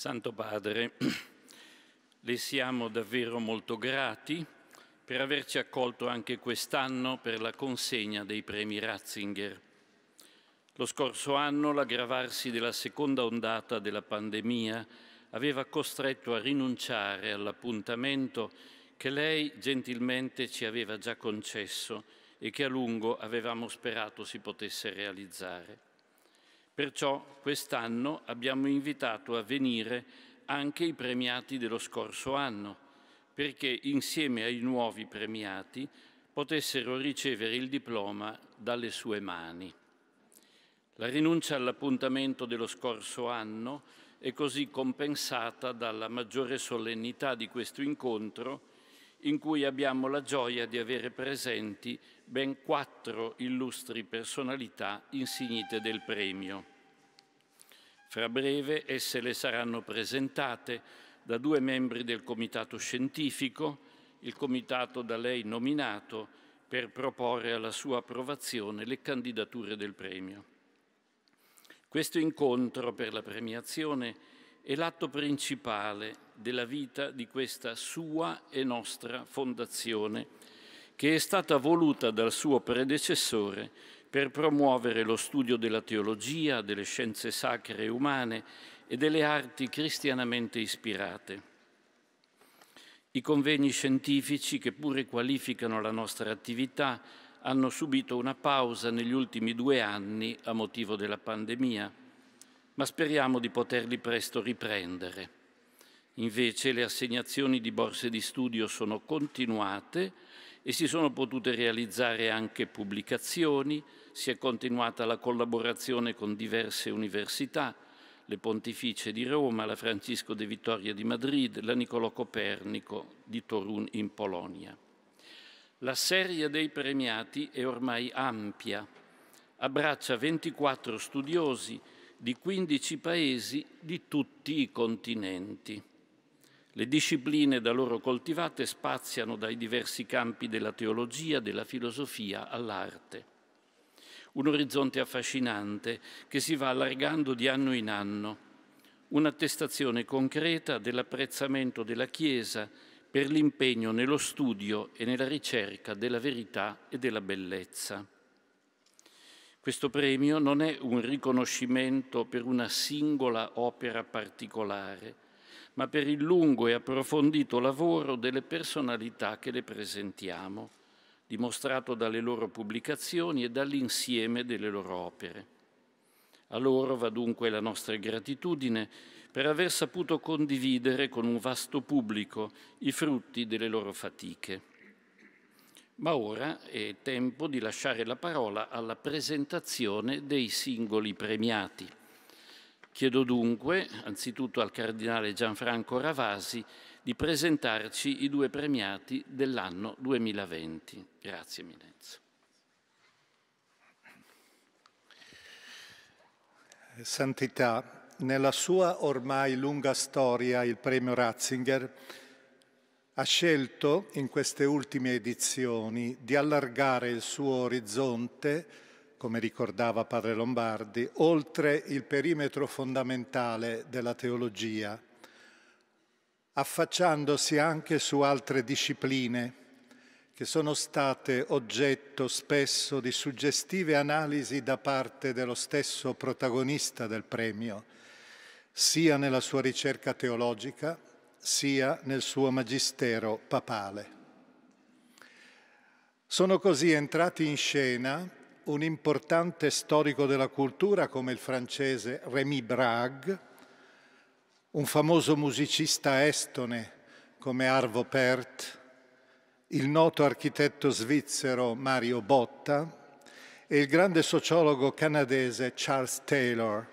Santo Padre, le siamo davvero molto grati per averci accolto anche quest'anno per la consegna dei premi Ratzinger. Lo scorso anno l'aggravarsi della seconda ondata della pandemia aveva costretto a rinunciare all'appuntamento che lei gentilmente ci aveva già concesso e che a lungo avevamo sperato si potesse realizzare. Perciò quest'anno abbiamo invitato a venire anche i premiati dello scorso anno, perché insieme ai nuovi premiati potessero ricevere il diploma dalle sue mani. La rinuncia all'appuntamento dello scorso anno è così compensata dalla maggiore solennità di questo incontro in cui abbiamo la gioia di avere presenti ben quattro illustri personalità insignite del premio. Fra breve esse le saranno presentate da due membri del comitato scientifico, il comitato da lei nominato per proporre alla sua approvazione le candidature del premio. Questo incontro per la premiazione è l'atto principale della vita di questa sua e nostra fondazione, che è stata voluta dal suo predecessore per promuovere lo studio della teologia, delle scienze sacre e umane e delle arti cristianamente ispirate. I convegni scientifici, che pure qualificano la nostra attività, hanno subito una pausa negli ultimi due anni a motivo della pandemia, ma speriamo di poterli presto riprendere. Invece le assegnazioni di borse di studio sono continuate e si sono potute realizzare anche pubblicazioni, si è continuata la collaborazione con diverse università, le Pontificie di Roma, la Francisco de Vittoria di Madrid, la Niccolò Copernico di Torun in Polonia. La serie dei premiati è ormai ampia, abbraccia 24 studiosi di 15 paesi di tutti i continenti. Le discipline da loro coltivate spaziano dai diversi campi della teologia, della filosofia all'arte un orizzonte affascinante che si va allargando di anno in anno, un'attestazione concreta dell'apprezzamento della Chiesa per l'impegno nello studio e nella ricerca della verità e della bellezza. Questo premio non è un riconoscimento per una singola opera particolare, ma per il lungo e approfondito lavoro delle personalità che le presentiamo dimostrato dalle loro pubblicazioni e dall'insieme delle loro opere. A loro va dunque la nostra gratitudine per aver saputo condividere con un vasto pubblico i frutti delle loro fatiche. Ma ora è tempo di lasciare la parola alla presentazione dei singoli premiati. Chiedo dunque anzitutto al Cardinale Gianfranco Ravasi di presentarci i due premiati dell'anno 2020. Grazie Eminenza. Santità, nella sua ormai lunga storia il premio Ratzinger ha scelto in queste ultime edizioni di allargare il suo orizzonte come ricordava Padre Lombardi, oltre il perimetro fondamentale della teologia, affacciandosi anche su altre discipline che sono state oggetto spesso di suggestive analisi da parte dello stesso protagonista del premio, sia nella sua ricerca teologica, sia nel suo magistero papale. Sono così entrati in scena un importante storico della cultura come il francese Rémy Brague, un famoso musicista estone come Arvo Pärt, il noto architetto svizzero Mario Botta e il grande sociologo canadese Charles Taylor.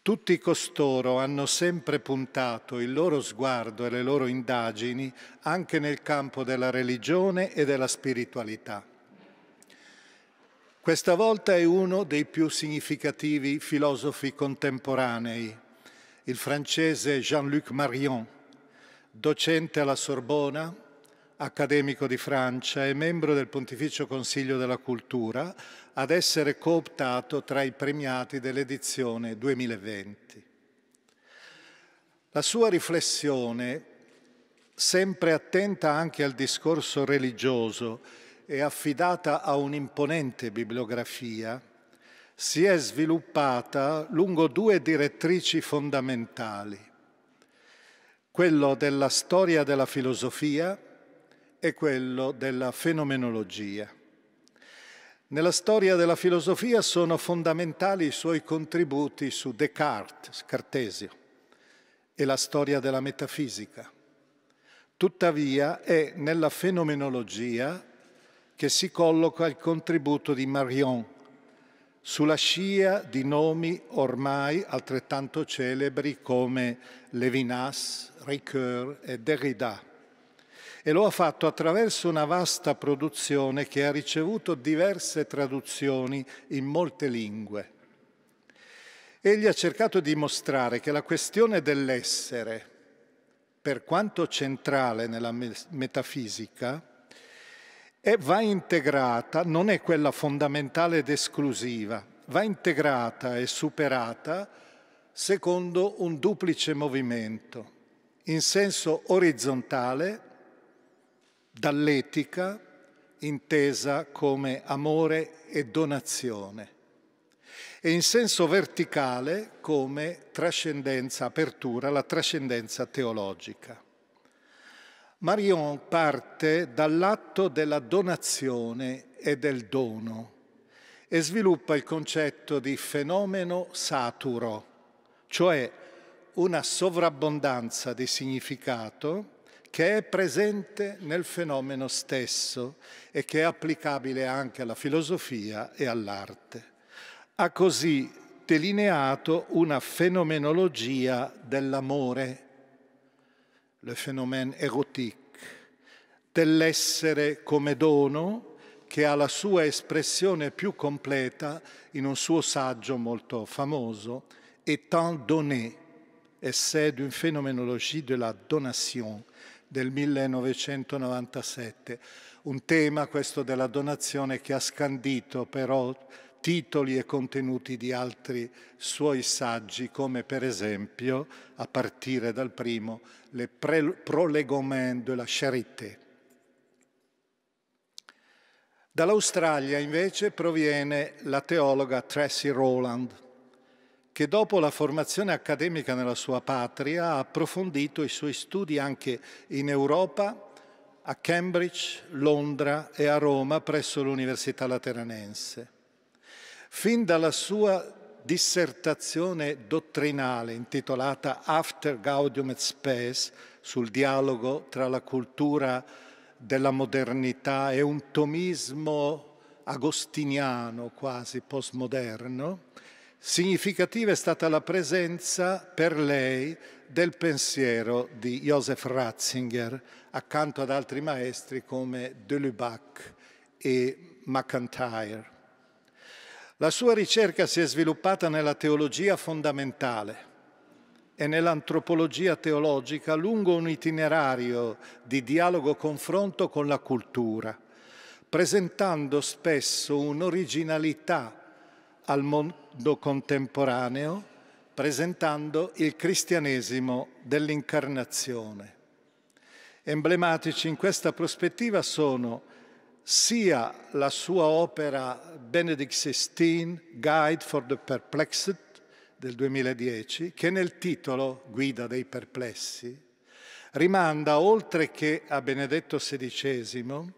Tutti costoro hanno sempre puntato il loro sguardo e le loro indagini anche nel campo della religione e della spiritualità. Questa volta è uno dei più significativi filosofi contemporanei, il francese Jean-Luc Marion, docente alla Sorbona, accademico di Francia e membro del Pontificio Consiglio della Cultura, ad essere cooptato tra i premiati dell'edizione 2020. La sua riflessione, sempre attenta anche al discorso religioso e affidata a un'imponente bibliografia, si è sviluppata lungo due direttrici fondamentali, quello della storia della filosofia e quello della fenomenologia. Nella storia della filosofia sono fondamentali i suoi contributi su Descartes, Cartesio, e la storia della metafisica. Tuttavia è nella fenomenologia che si colloca il contributo di Marion, sulla scia di nomi ormai altrettanto celebri come Levinas, Ricoeur e Derrida. E lo ha fatto attraverso una vasta produzione che ha ricevuto diverse traduzioni in molte lingue. Egli ha cercato di mostrare che la questione dell'essere, per quanto centrale nella metafisica, e va integrata, non è quella fondamentale ed esclusiva, va integrata e superata secondo un duplice movimento, in senso orizzontale, dall'etica, intesa come amore e donazione, e in senso verticale come trascendenza, apertura la trascendenza teologica. Marion parte dall'atto della donazione e del dono e sviluppa il concetto di fenomeno saturo, cioè una sovrabbondanza di significato che è presente nel fenomeno stesso e che è applicabile anche alla filosofia e all'arte. Ha così delineato una fenomenologia dell'amore le phénomène érotique, dell'essere come dono che ha la sua espressione più completa in un suo saggio molto famoso, Étant donné, essai d'une phénoménologie de la donation del 1997, un tema questo della donazione che ha scandito però titoli e contenuti di altri suoi saggi, come per esempio, a partire dal primo, le prolegomens de la charité. Dall'Australia invece proviene la teologa Tracy Rowland, che dopo la formazione accademica nella sua patria ha approfondito i suoi studi anche in Europa, a Cambridge, Londra e a Roma presso l'Università Lateranense. Fin dalla sua dissertazione dottrinale intitolata After Gaudium et Spes sul dialogo tra la cultura della modernità e un tomismo agostiniano quasi postmoderno, significativa è stata la presenza per lei del pensiero di Joseph Ratzinger accanto ad altri maestri come De Lubac e McIntyre. La sua ricerca si è sviluppata nella teologia fondamentale e nell'antropologia teologica lungo un itinerario di dialogo-confronto con la cultura, presentando spesso un'originalità al mondo contemporaneo, presentando il cristianesimo dell'incarnazione. Emblematici in questa prospettiva sono sia la sua opera Benedict XVI, Guide for the Perplexed del 2010, che nel titolo Guida dei perplessi, rimanda oltre che a Benedetto XVI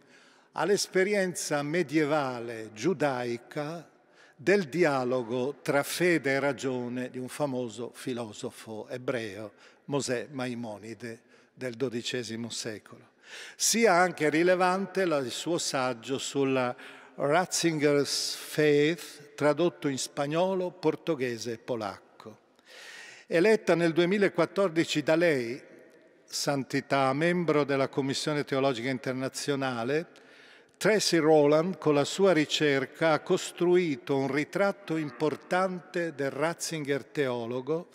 all'esperienza medievale giudaica del dialogo tra fede e ragione di un famoso filosofo ebreo, Mosè Maimonide, del XII secolo. Sia anche rilevante il suo saggio sulla Ratzinger's Faith, tradotto in spagnolo, portoghese e polacco. Eletta nel 2014 da lei, Santità, membro della Commissione Teologica Internazionale, Tracy Rowland, con la sua ricerca, ha costruito un ritratto importante del Ratzinger teologo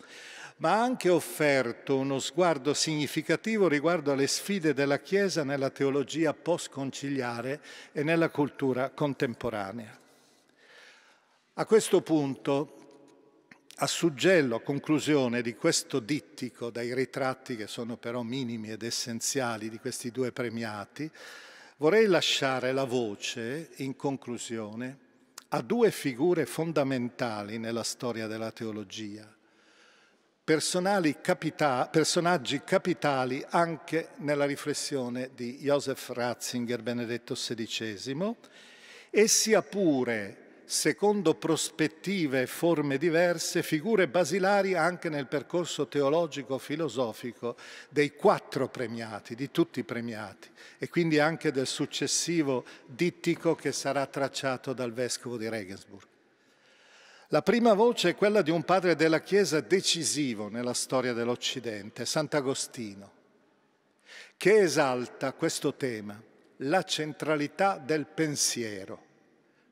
ma ha anche offerto uno sguardo significativo riguardo alle sfide della Chiesa nella teologia post-conciliare e nella cultura contemporanea. A questo punto, a suggello, a conclusione di questo dittico dai ritratti che sono però minimi ed essenziali di questi due premiati, vorrei lasciare la voce, in conclusione, a due figure fondamentali nella storia della teologia, capita personaggi capitali anche nella riflessione di Joseph Ratzinger, Benedetto XVI, e sia pure, secondo prospettive e forme diverse, figure basilari anche nel percorso teologico-filosofico dei quattro premiati, di tutti i premiati, e quindi anche del successivo dittico che sarà tracciato dal vescovo di Regensburg. La prima voce è quella di un padre della Chiesa decisivo nella storia dell'Occidente, Sant'Agostino, che esalta questo tema, la centralità del pensiero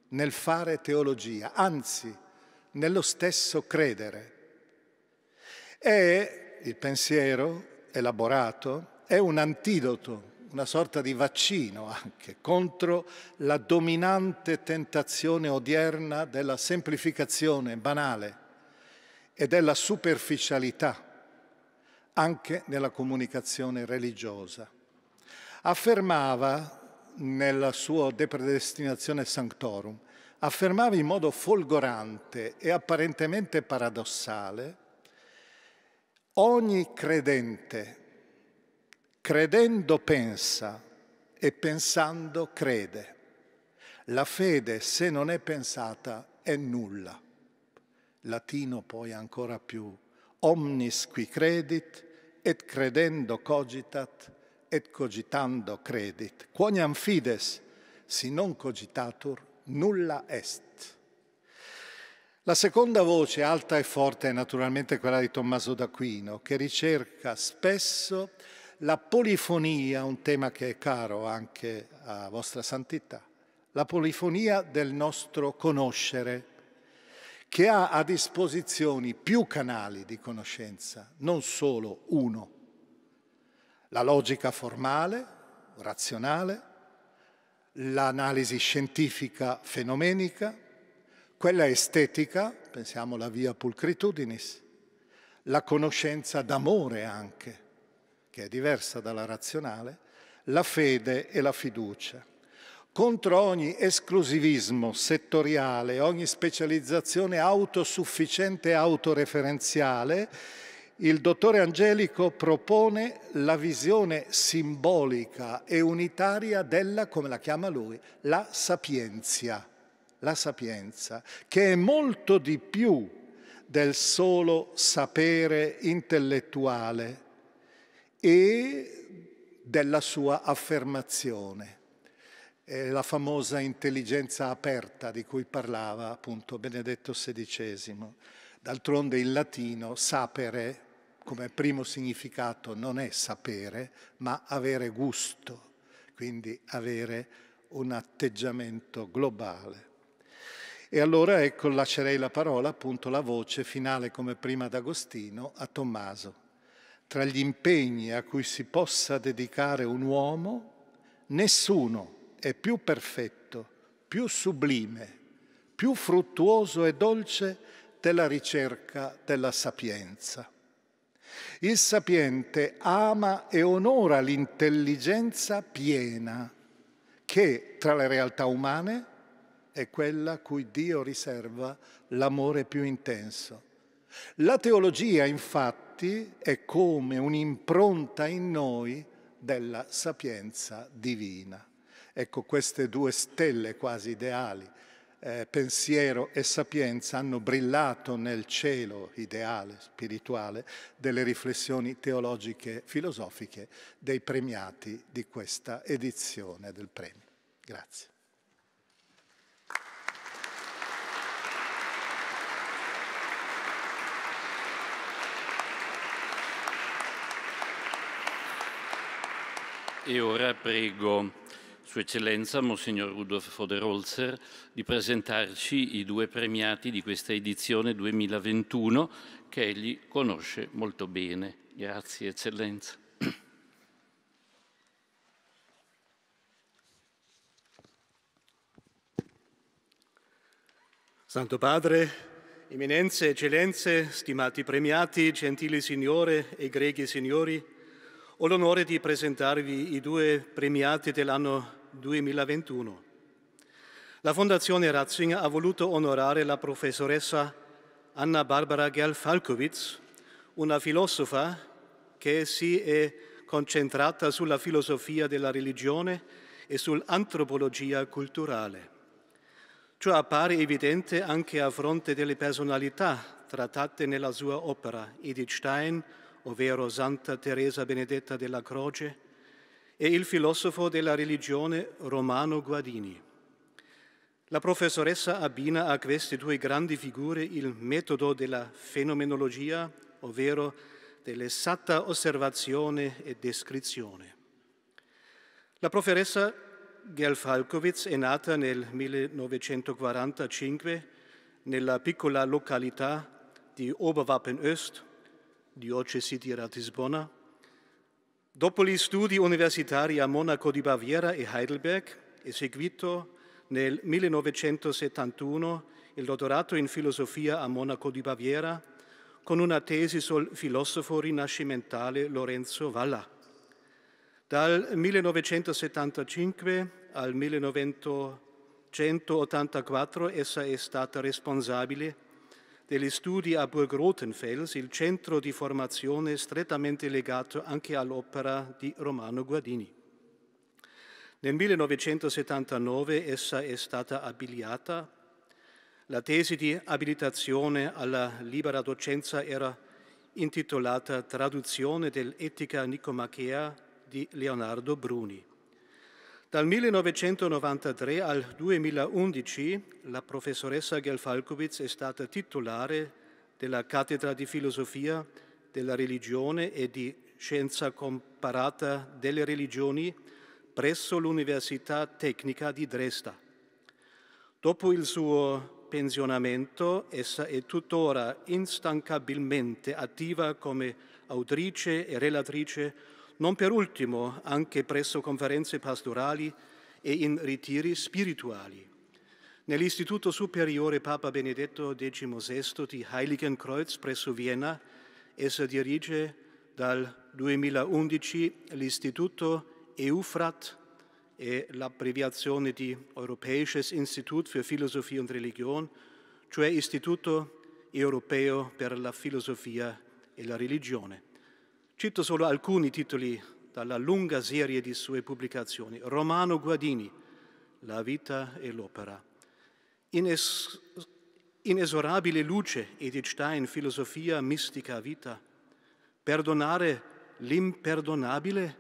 nel fare teologia, anzi nello stesso credere. E il pensiero elaborato è un antidoto una sorta di vaccino anche contro la dominante tentazione odierna della semplificazione banale e della superficialità anche nella comunicazione religiosa. Affermava nella sua De Predestinazione Sanctorum, affermava in modo folgorante e apparentemente paradossale, ogni credente Credendo pensa e pensando crede. La fede, se non è pensata, è nulla. Latino poi ancora più. Omnis qui credit et credendo cogitat et cogitando credit. Quoniam fides, si non cogitatur, nulla est. La seconda voce, alta e forte, è naturalmente quella di Tommaso d'Aquino, che ricerca spesso la polifonia, un tema che è caro anche a Vostra Santità, la polifonia del nostro conoscere, che ha a disposizione più canali di conoscenza, non solo uno. La logica formale, razionale, l'analisi scientifica fenomenica, quella estetica, pensiamo alla via pulcritudinis, la conoscenza d'amore anche, che è diversa dalla razionale, la fede e la fiducia. Contro ogni esclusivismo settoriale, ogni specializzazione autosufficiente e autoreferenziale, il dottore Angelico propone la visione simbolica e unitaria della, come la chiama lui, la sapienza, la sapienza, che è molto di più del solo sapere intellettuale, e della sua affermazione, eh, la famosa intelligenza aperta di cui parlava appunto Benedetto XVI. D'altronde in latino sapere come primo significato non è sapere, ma avere gusto, quindi avere un atteggiamento globale. E allora ecco, lascerei la parola, appunto la voce finale come prima d'Agostino a Tommaso tra gli impegni a cui si possa dedicare un uomo, nessuno è più perfetto, più sublime, più fruttuoso e dolce della ricerca della sapienza. Il sapiente ama e onora l'intelligenza piena che tra le realtà umane è quella cui Dio riserva l'amore più intenso. La teologia, infatti, infatti è come un'impronta in noi della sapienza divina. Ecco, queste due stelle quasi ideali, eh, pensiero e sapienza, hanno brillato nel cielo ideale, spirituale, delle riflessioni teologiche, filosofiche dei premiati di questa edizione del premio. Grazie. E ora prego Sua Eccellenza, Monsignor Rudolf Voderholzer, di presentarci i due premiati di questa edizione 2021 che egli conosce molto bene. Grazie, Eccellenza. Santo Padre, Eminenze, Eccellenze, stimati premiati, gentili signore, e egregi signori, ho l'onore di presentarvi i due premiati dell'anno 2021. La Fondazione Ratzinger ha voluto onorare la professoressa Anna Barbara Gerl-Falkowitz, una filosofa che si è concentrata sulla filosofia della religione e sull'antropologia culturale. Ciò appare evidente anche a fronte delle personalità trattate nella sua opera, Edith Stein, ovvero Santa Teresa Benedetta della Croce, e il filosofo della religione Romano Guadini. La professoressa abbina a queste due grandi figure il metodo della fenomenologia, ovvero dell'esatta osservazione e descrizione. La professoressa Gelfalkowitz è nata nel 1945 nella piccola località di Oberwappen Öst, diocesi di Ratisbona. Dopo gli studi universitari a Monaco di Baviera e Heidelberg, eseguito nel 1971 il dottorato in filosofia a Monaco di Baviera con una tesi sul filosofo rinascimentale Lorenzo Valla. Dal 1975 al 1984 essa è stata responsabile degli studi a Burg Rothenfels, il centro di formazione strettamente legato anche all'opera di Romano Guardini. Nel 1979 essa è stata abiliata. La tesi di abilitazione alla libera docenza era intitolata Traduzione dell'Etica Nicomachea di Leonardo Bruni. Dal 1993 al 2011 la professoressa Gelfalkowitz è stata titolare della cattedra di filosofia della religione e di scienza comparata delle religioni presso l'Università Tecnica di Dresda. Dopo il suo pensionamento, essa è tuttora instancabilmente attiva come autrice e relatrice non per ultimo anche presso conferenze pastorali e in ritiri spirituali. Nell'Istituto Superiore Papa Benedetto XVI di Heiligenkreuz presso Vienna, essa dirige dal 2011 l'Istituto EUFRAT e l'abbreviazione di Europäisches Institut für Philosophie und Religion, cioè Istituto Europeo per la Filosofia e la Religione. Cito solo alcuni titoli dalla lunga serie di sue pubblicazioni. Romano Guadini, La vita e l'opera. Ines- inesorabile luce, Edith Stein, filosofia mistica vita. Perdonare l'imperdonabile,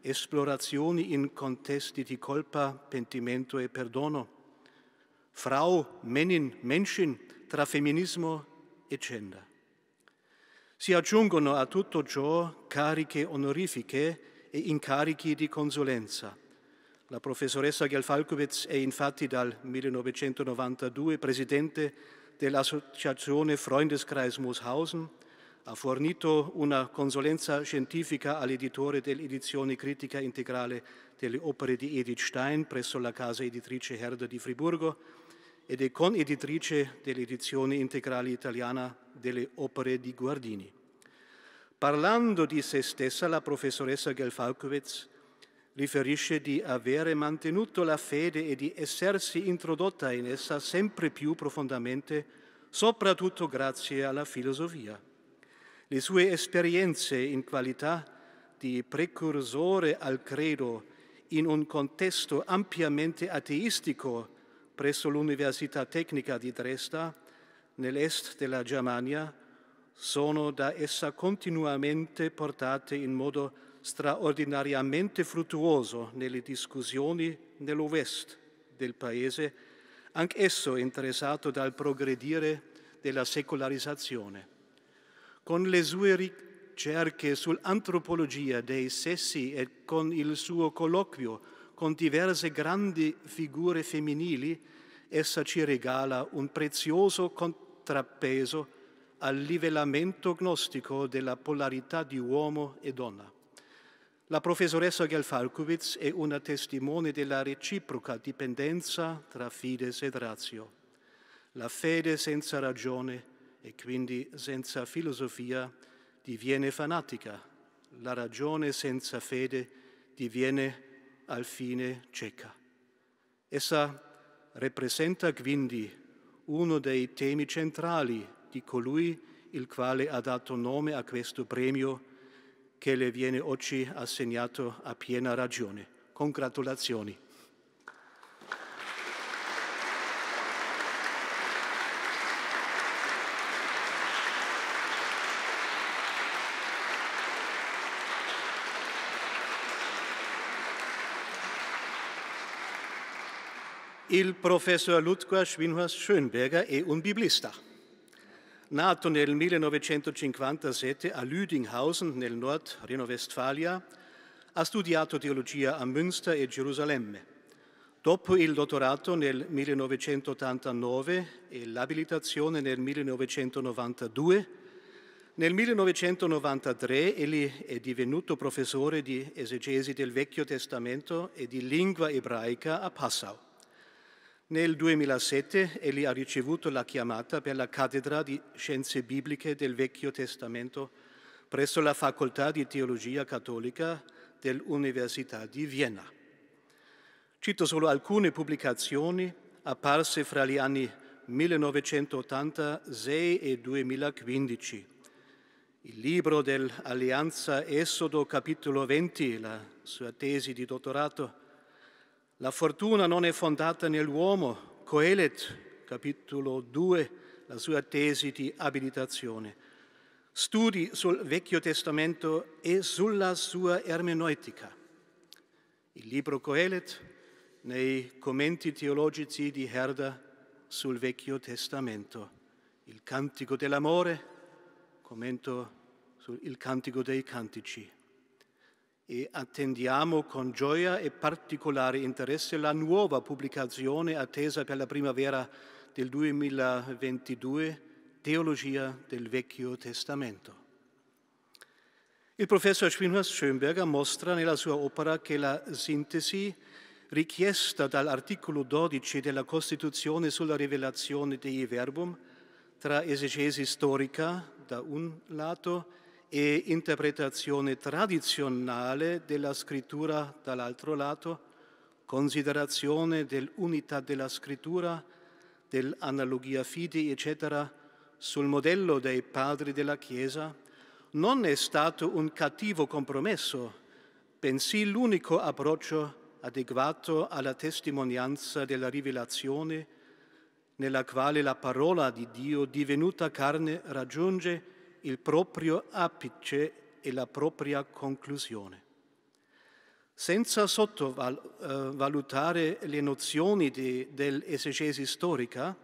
esplorazioni in contesti di colpa, pentimento e perdono. Frau, Menin, Menschen tra femminismo e gender. Si aggiungono a tutto ciò cariche onorifiche e incarichi di consulenza. La professoressa Gelfalkowitz è infatti dal 1992 presidente dell'associazione Freundeskreis Mooshausen, ha fornito una consulenza scientifica all'editore dell'edizione critica integrale delle opere di Edith Stein presso la casa editrice Herder di Friburgo ed è coneditrice dell'edizione integrale italiana delle opere di Guardini. Parlando di se stessa, la professoressa Gelfalkowitz riferisce di avere mantenuto la fede e di essersi introdotta in essa sempre più profondamente, soprattutto grazie alla filosofia. Le sue esperienze in qualità di precursore al credo in un contesto ampiamente ateistico presso l'Università Tecnica di Dresda nell'est della Germania sono da essa continuamente portate in modo straordinariamente fruttuoso nelle discussioni nell'ovest del Paese, anch'esso interessato dal progredire della secolarizzazione. Con le sue ricerche sull'antropologia dei sessi e con il suo colloquio con diverse grandi figure femminili, essa ci regala un prezioso contatto contrappeso al livellamento gnostico della polarità di uomo e donna. La professoressa Gelfalkowitz è una testimone della reciproca dipendenza tra fides ed ratio. La fede senza ragione e quindi senza filosofia diviene fanatica, la ragione senza fede diviene al fine cieca. Essa rappresenta quindi uno dei temi centrali di colui il quale ha dato nome a questo premio che le viene oggi assegnato a piena ragione. Congratulazioni. il professor Ludger Schwinhorst Schönberger è un biblista. Nato nel 1957 a Lüdinghausen nel nord Reno-Vestfalia, ha studiato teologia a Münster e Gerusalemme. Dopo il dottorato nel 1989 e l'abilitazione nel 1992, nel 1993 egli è divenuto professore di esegesi del Vecchio Testamento e di lingua ebraica a Passau. Nel 2007 egli ha ricevuto la chiamata per la cattedra di Scienze Bibliche del Vecchio Testamento presso la Facoltà di Teologia Cattolica dell'Università di Vienna. Cito solo alcune pubblicazioni apparse fra gli anni 1986 e 2015. Il libro dell'Alleanza Esodo, capitolo 20, la sua tesi di dottorato, la fortuna non è fondata nell'uomo, Coelet, capitolo 2, la sua tesi di abilitazione. Studi sul Vecchio Testamento e sulla sua ermeneutica. Il libro Coelet nei commenti teologici di Herda sul Vecchio Testamento. Il cantico dell'amore, commento sul cantico dei cantici e attendiamo con gioia e particolare interesse la nuova pubblicazione attesa per la primavera del 2022, Teologia del Vecchio Testamento. Il professor Schwinhorst Schönberger mostra nella sua opera che la sintesi richiesta dall'articolo 12 della Costituzione sulla rivelazione dei Verbum tra esegesi storica da un lato e interpretazione tradizionale della scrittura dall'altro lato, considerazione dell'unità della scrittura, dell'analogia fidi, eccetera, sul modello dei padri della Chiesa, non è stato un cattivo compromesso, bensì l'unico approccio adeguato alla testimonianza della rivelazione nella quale la parola di Dio divenuta carne raggiunge il proprio apice e la propria conclusione. Senza sottovalutare eh, le nozioni di, dell'esegesi storica,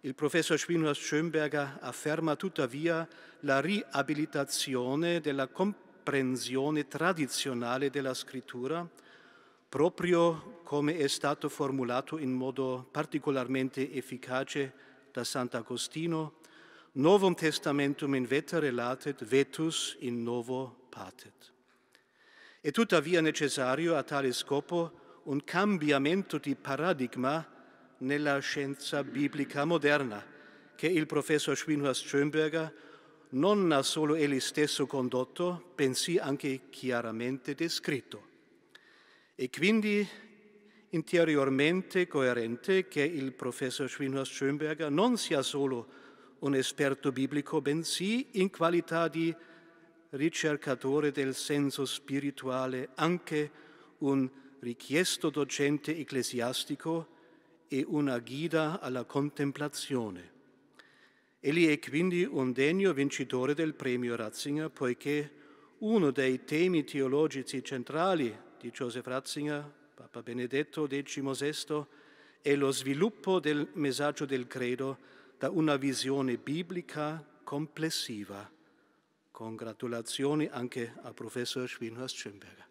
il professor Schwinner Schönberger afferma tuttavia la riabilitazione della comprensione tradizionale della scrittura, proprio come è stato formulato in modo particolarmente efficace da Sant'Agostino, novum testamentum in vetere latet, vetus in novo patet. È tuttavia necessario a tale scopo un cambiamento di paradigma nella scienza biblica moderna, che il professor Schwinhorst Schönberger non ha solo egli stesso condotto, bensì anche chiaramente descritto. E quindi interiormente coerente che il professor Schwinhorst Schönberger non sia solo un esperto biblico, bensì in qualità di ricercatore del senso spirituale, anche un richiesto docente ecclesiastico e una guida alla contemplazione. Egli è quindi un degno vincitore del premio Ratzinger poiché uno dei temi teologici centrali di Joseph Ratzinger, Papa Benedetto XVI, è lo sviluppo del messaggio del credo da una visione biblica complessiva. Congratulazioni anche al professor Schwinhorst-Schönberger.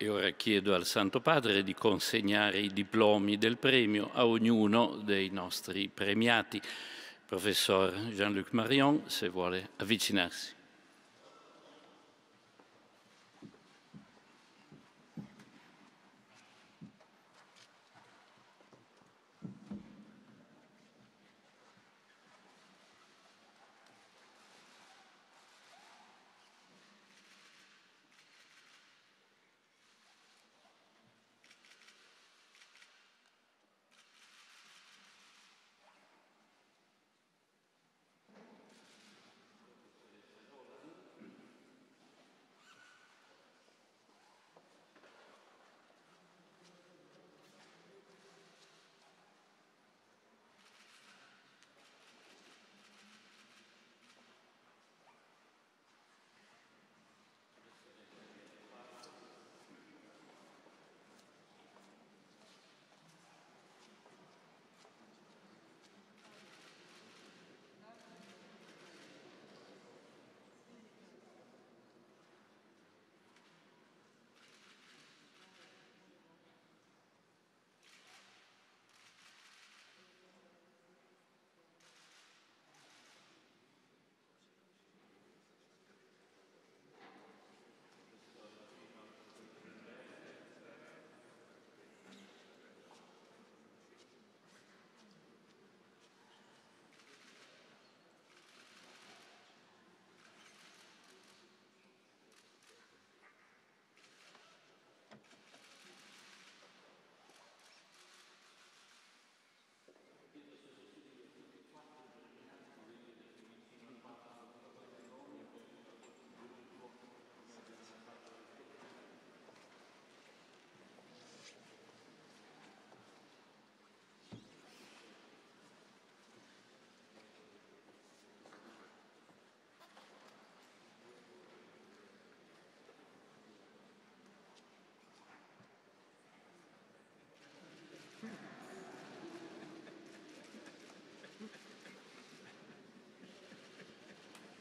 E ora chiedo al Santo Padre di consegnare i diplomi del premio a ognuno dei nostri premiati. Professor Jean-Luc Marion, se vuole avvicinarsi.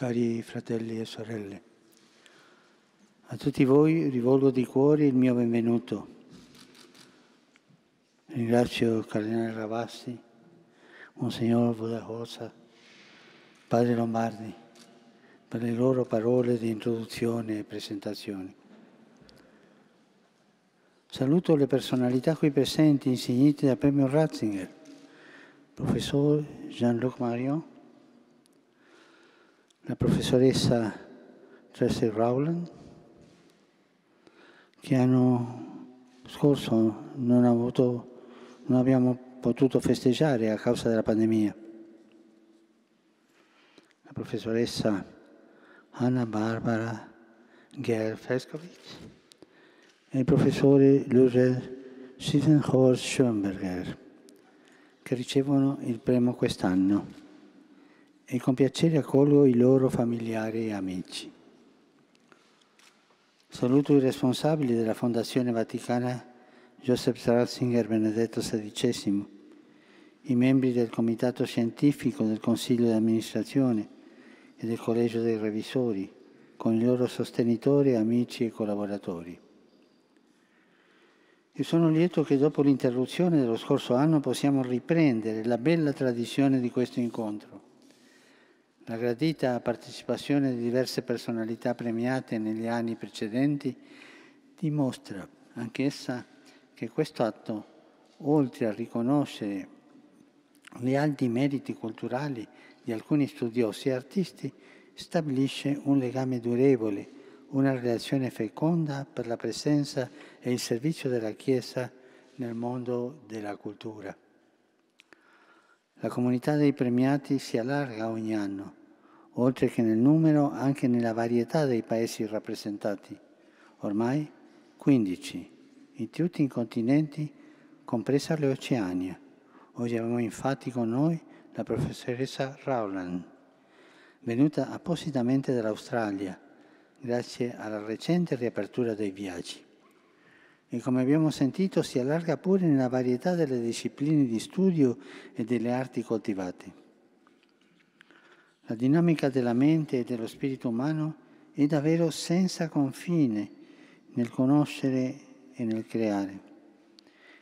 cari fratelli e sorelle. A tutti voi rivolgo di cuore il mio benvenuto. Ringrazio il Cardinale Ravassi, Monsignor Vodacosa, Padre Lombardi per le loro parole di introduzione e presentazione. Saluto le personalità qui presenti insignite dal premio Ratzinger, professor Jean-Luc Marion, la professoressa Tracy Rowland, che l'anno scorso non, avuto, non abbiamo potuto festeggiare a causa della pandemia. La professoressa Anna Barbara Gerl-Feskovich e il professore Luger Sittenhorst-Schoenberger, che ricevono il premio quest'anno e con piacere accolgo i loro familiari e amici. Saluto i responsabili della Fondazione Vaticana Joseph Ratzinger Benedetto XVI, i membri del Comitato Scientifico del Consiglio di amministrazione e del Collegio dei Revisori, con i loro sostenitori, amici e collaboratori. E sono lieto che dopo l'interruzione dello scorso anno possiamo riprendere la bella tradizione di questo incontro la gradita partecipazione di diverse personalità premiate negli anni precedenti dimostra anch'essa che questo atto, oltre a riconoscere gli alti meriti culturali di alcuni studiosi e artisti, stabilisce un legame durevole, una relazione feconda per la presenza e il servizio della Chiesa nel mondo della cultura. La comunità dei premiati si allarga ogni anno oltre che nel numero anche nella varietà dei paesi rappresentati, ormai 15, in tutti i continenti, compresa l'Oceania. Oggi abbiamo infatti con noi la professoressa Rowland, venuta appositamente dall'Australia, grazie alla recente riapertura dei viaggi. E come abbiamo sentito si allarga pure nella varietà delle discipline di studio e delle arti coltivate. La dinamica della mente e dello spirito umano è davvero senza confine nel conoscere e nel creare.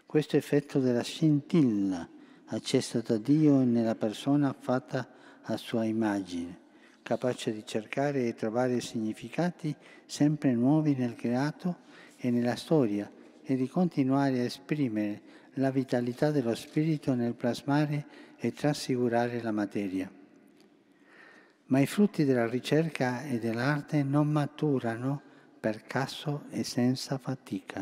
Questo effetto della scintilla accesso da Dio nella persona fatta a sua immagine, capace di cercare e trovare significati sempre nuovi nel creato e nella storia e di continuare a esprimere la vitalità dello spirito nel plasmare e trasfigurare la materia ma i frutti della ricerca e dell'arte non maturano per caso e senza fatica.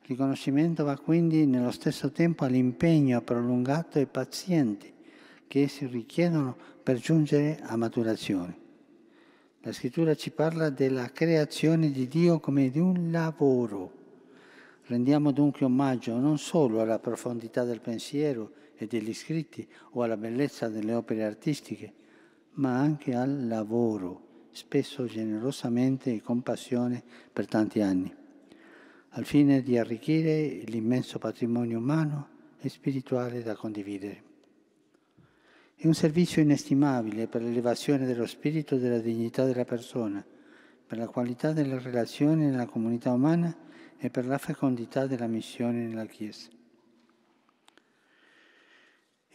Il riconoscimento va quindi nello stesso tempo all'impegno prolungato e paziente che essi richiedono per giungere a maturazione. La scrittura ci parla della creazione di Dio come di un lavoro. Rendiamo dunque omaggio non solo alla profondità del pensiero e degli scritti o alla bellezza delle opere artistiche, ma anche al lavoro, spesso generosamente e con passione per tanti anni, al fine di arricchire l'immenso patrimonio umano e spirituale da condividere. È un servizio inestimabile per l'elevazione dello spirito e della dignità della persona, per la qualità delle relazioni nella comunità umana e per la fecondità della missione nella Chiesa.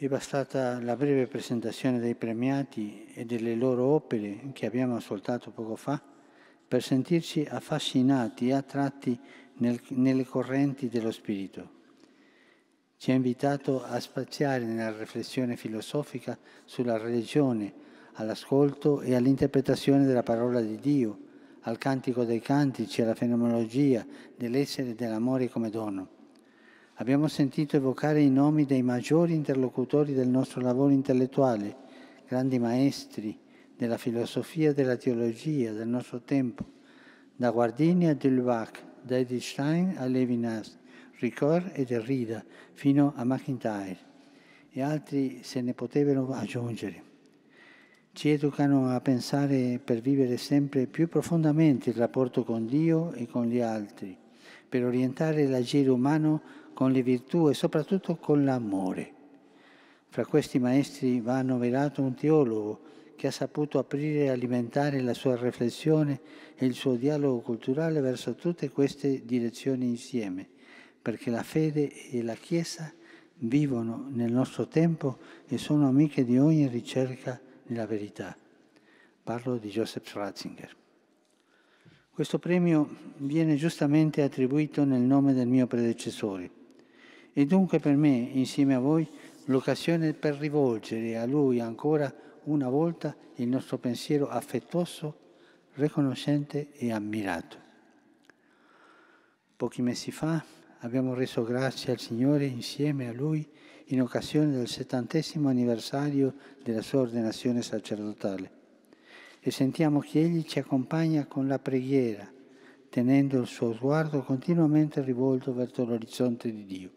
È bastata la breve presentazione dei premiati e delle loro opere che abbiamo ascoltato poco fa per sentirci affascinati e attratti nel, nelle correnti dello spirito. Ci ha invitato a spaziare nella riflessione filosofica sulla religione, all'ascolto e all'interpretazione della parola di Dio, al cantico dei cantici, alla fenomenologia dell'essere e dell'amore come dono. Abbiamo sentito evocare i nomi dei maggiori interlocutori del nostro lavoro intellettuale, grandi maestri della filosofia e della teologia del nostro tempo, da Guardini a Dulbach, da Edith Stein a Levinas, Ricord e Derrida, fino a McIntyre e altri se ne potevano aggiungere. Ci educano a pensare per vivere sempre più profondamente il rapporto con Dio e con gli altri, per orientare l'agire umano con le virtù e soprattutto con l'amore. Fra questi maestri va annoverato un teologo che ha saputo aprire e alimentare la sua riflessione e il suo dialogo culturale verso tutte queste direzioni insieme, perché la fede e la Chiesa vivono nel nostro tempo e sono amiche di ogni ricerca nella verità. Parlo di Joseph Ratzinger. Questo premio viene giustamente attribuito nel nome del mio predecessore, è dunque per me, insieme a voi, l'occasione per rivolgere a Lui ancora una volta il nostro pensiero affettuoso, riconoscente e ammirato. Pochi mesi fa abbiamo reso grazie al Signore insieme a Lui in occasione del settantesimo anniversario della sua ordinazione sacerdotale e sentiamo che Egli ci accompagna con la preghiera, tenendo il suo sguardo continuamente rivolto verso l'orizzonte di Dio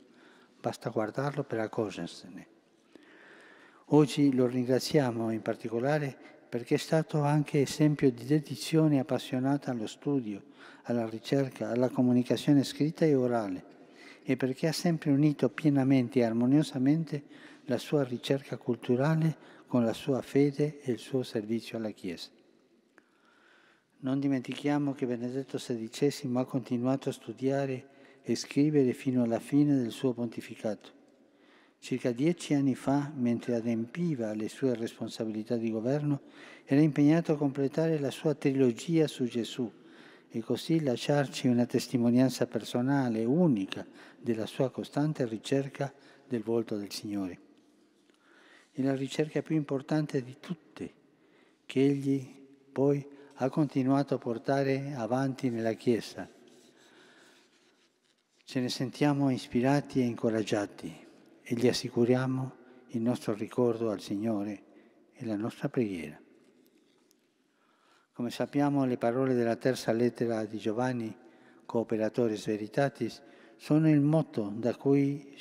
basta guardarlo per accorgersene. Oggi lo ringraziamo in particolare perché è stato anche esempio di dedizione appassionata allo studio, alla ricerca, alla comunicazione scritta e orale e perché ha sempre unito pienamente e armoniosamente la sua ricerca culturale con la sua fede e il suo servizio alla Chiesa. Non dimentichiamo che Benedetto XVI ha continuato a studiare e scrivere fino alla fine del suo pontificato. Circa dieci anni fa, mentre adempiva alle sue responsabilità di governo, era impegnato a completare la sua trilogia su Gesù e così lasciarci una testimonianza personale unica della sua costante ricerca del volto del Signore. È la ricerca più importante di tutte, che egli poi ha continuato a portare avanti nella Chiesa ce ne sentiamo ispirati e incoraggiati e gli assicuriamo il nostro ricordo al Signore e la nostra preghiera. Come sappiamo, le parole della terza lettera di Giovanni, Cooperatores Veritatis, sono il motto da, cui,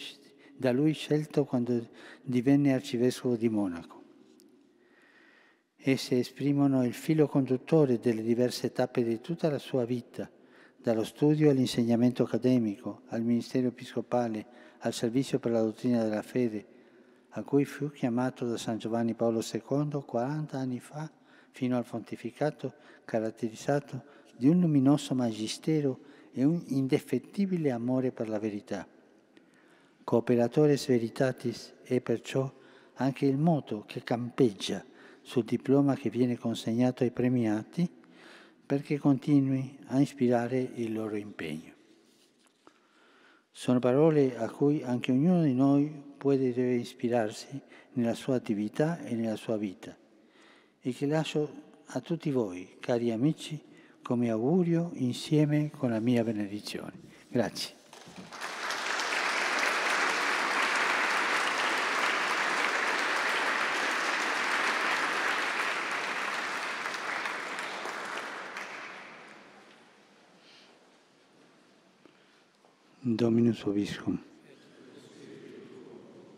da lui scelto quando divenne arcivescovo di Monaco. Esse esprimono il filo conduttore delle diverse tappe di tutta la sua vita, dallo studio all'insegnamento accademico, al ministero episcopale, al servizio per la dottrina della fede, a cui fu chiamato da San Giovanni Paolo II 40 anni fa fino al pontificato caratterizzato di un luminoso magistero e un indefettibile amore per la verità. Cooperatores veritatis è perciò anche il moto che campeggia sul diploma che viene consegnato ai premiati perché continui a ispirare il loro impegno. Sono parole a cui anche ognuno di noi può e deve ispirarsi nella sua attività e nella sua vita e che lascio a tutti voi, cari amici, come augurio insieme con la mia benedizione. Grazie. Dominus Vobiscum.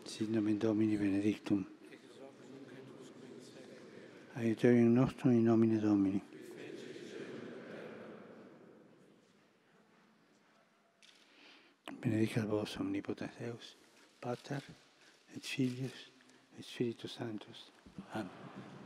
Sit nomen Domini Benedictum. Aeterium nostrum in nomine Domini. Benedicat vos omnipotens Deus, Pater, et Filius, et Spiritus Sanctus. Amen.